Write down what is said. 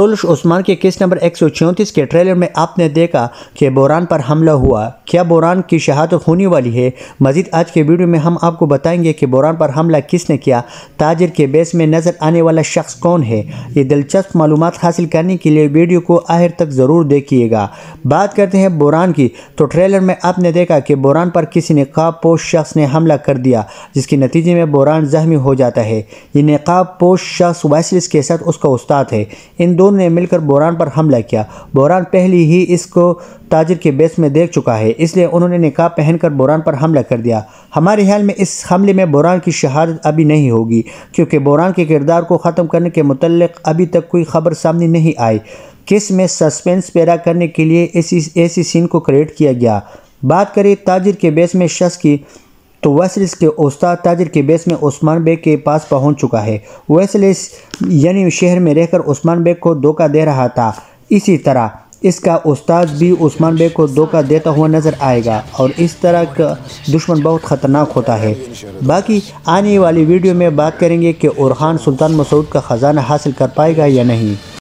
तुलश उस्मान के case number एक के ट्रेलर में आपने देखा कि बोरान पर हमला हुआ क्या बोरान की शहादत होने वाली है मजीद आज के वीडियो में हम आपको बताएंगे कि बोरान पर हमला किसने किया ताजर के बेस में नज़र आने वाला शख्स कौन है ये दिलचस्प मालूम हासिल करने के लिए वीडियो को आखिर तक ज़रूर देखिएगा बात करते हैं बुरान की तो ट्रेलर में आपने देखा कि बुरान पर किसी नकाब पोश शख्स ने हमला कर दिया जिसके नतीजे में बुरान जख्मी हो जाता है ये नकाब पोश शख्स वैसलिस के साथ उसका उस्ताद है इन दो दोनों ने मिलकर बोरान पर हमला किया बोरान पहले ही इसको ताजिर के बेस में देख चुका है इसलिए उन्होंने निकाब पहनकर बोरान पर हमला कर दिया हमारे ख्याल में इस हमले में बोरान की शहादत अभी नहीं होगी क्योंकि बोरान के किरदार को ख़त्म करने के मतलब अभी तक कोई खबर सामने नहीं आई किस में सस्पेंस पैदा करने के लिए ऐसी ऐसी सीन को क्रिएट किया गया बात करें ताजिर के बेस में शख्स की तो वेस्लिस के उस्ताद ताजर के बेस में उस्मान बेग के पास पहुंच चुका है वेस्लिस यानी शहर में रहकर उस्मान बेग को धोखा दे रहा था इसी तरह इसका उस्ताद भी उस्मान बेग को धोखा देता हुआ नज़र आएगा और इस तरह का दुश्मन बहुत ख़तरनाक होता है बाकी आने वाली वीडियो में बात करेंगे कि उरहान सुल्तान मसूद का ख़जाना हासिल कर पाएगा या नहीं